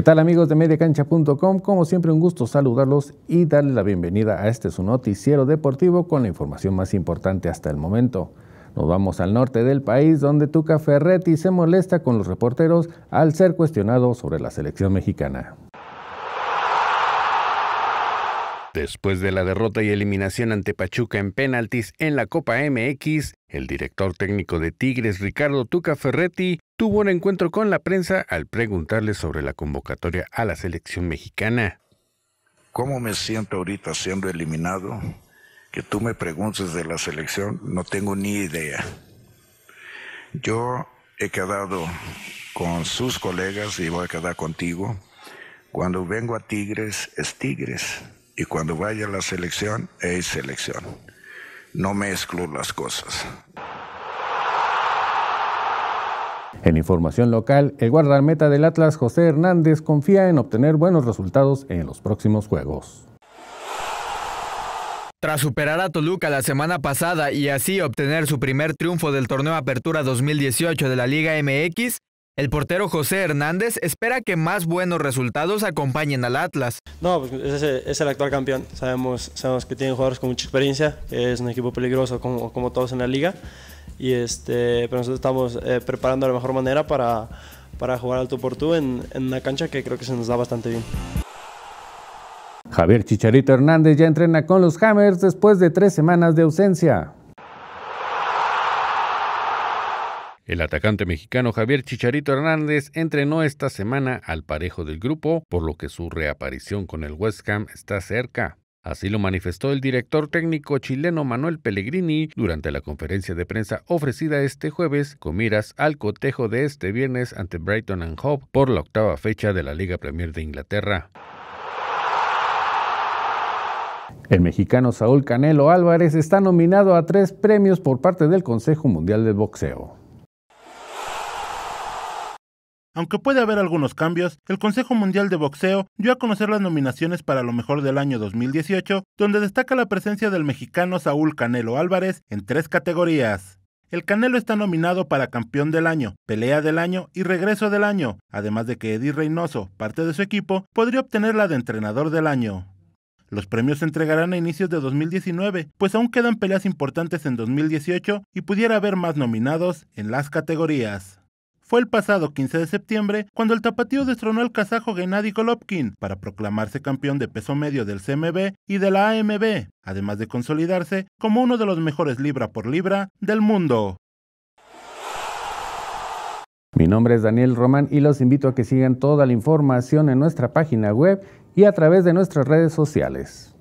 ¿Qué tal amigos de mediacancha.com? Como siempre un gusto saludarlos y darles la bienvenida a este su noticiero deportivo con la información más importante hasta el momento. Nos vamos al norte del país donde Tuca Ferretti se molesta con los reporteros al ser cuestionado sobre la selección mexicana. Después de la derrota y eliminación ante Pachuca en penaltis en la Copa MX, el director técnico de Tigres, Ricardo Tuca Ferretti, tuvo un encuentro con la prensa al preguntarle sobre la convocatoria a la selección mexicana. ¿Cómo me siento ahorita siendo eliminado? Que tú me preguntes de la selección, no tengo ni idea. Yo he quedado con sus colegas y voy a quedar contigo. Cuando vengo a Tigres es Tigres y cuando vaya a la selección es selección no mezclo las cosas. En información local, el guardameta del Atlas José Hernández confía en obtener buenos resultados en los próximos juegos. Tras superar a Toluca la semana pasada y así obtener su primer triunfo del torneo Apertura 2018 de la Liga MX, el portero José Hernández espera que más buenos resultados acompañen al Atlas. No, pues, es, el, actual campeón. Sabemos, sabemos que tienen jugadores con mucha experiencia, es un equipo peligroso como, todos en la liga. Y este, pero nosotros estamos eh, preparando de la mejor manera para, para jugar al por en, en una cancha que creo que se nos da bastante bien. Javier Chicharito Hernández ya entrena con los Hammers después de tres semanas de ausencia. El atacante mexicano Javier Chicharito Hernández entrenó esta semana al parejo del grupo, por lo que su reaparición con el West Ham está cerca. Así lo manifestó el director técnico chileno Manuel Pellegrini durante la conferencia de prensa ofrecida este jueves con miras al cotejo de este viernes ante Brighton and Hove por la octava fecha de la Liga Premier de Inglaterra. El mexicano Saúl Canelo Álvarez está nominado a tres premios por parte del Consejo Mundial del Boxeo. Aunque puede haber algunos cambios, el Consejo Mundial de Boxeo dio a conocer las nominaciones para lo mejor del año 2018, donde destaca la presencia del mexicano Saúl Canelo Álvarez en tres categorías. El Canelo está nominado para Campeón del Año, Pelea del Año y Regreso del Año, además de que Eddie Reynoso, parte de su equipo, podría obtener la de Entrenador del Año. Los premios se entregarán a inicios de 2019, pues aún quedan peleas importantes en 2018 y pudiera haber más nominados en las categorías fue el pasado 15 de septiembre cuando el tapatío destronó al kazajo Gennady Golovkin para proclamarse campeón de peso medio del CMB y de la AMB, además de consolidarse como uno de los mejores libra por libra del mundo. Mi nombre es Daniel Román y los invito a que sigan toda la información en nuestra página web y a través de nuestras redes sociales.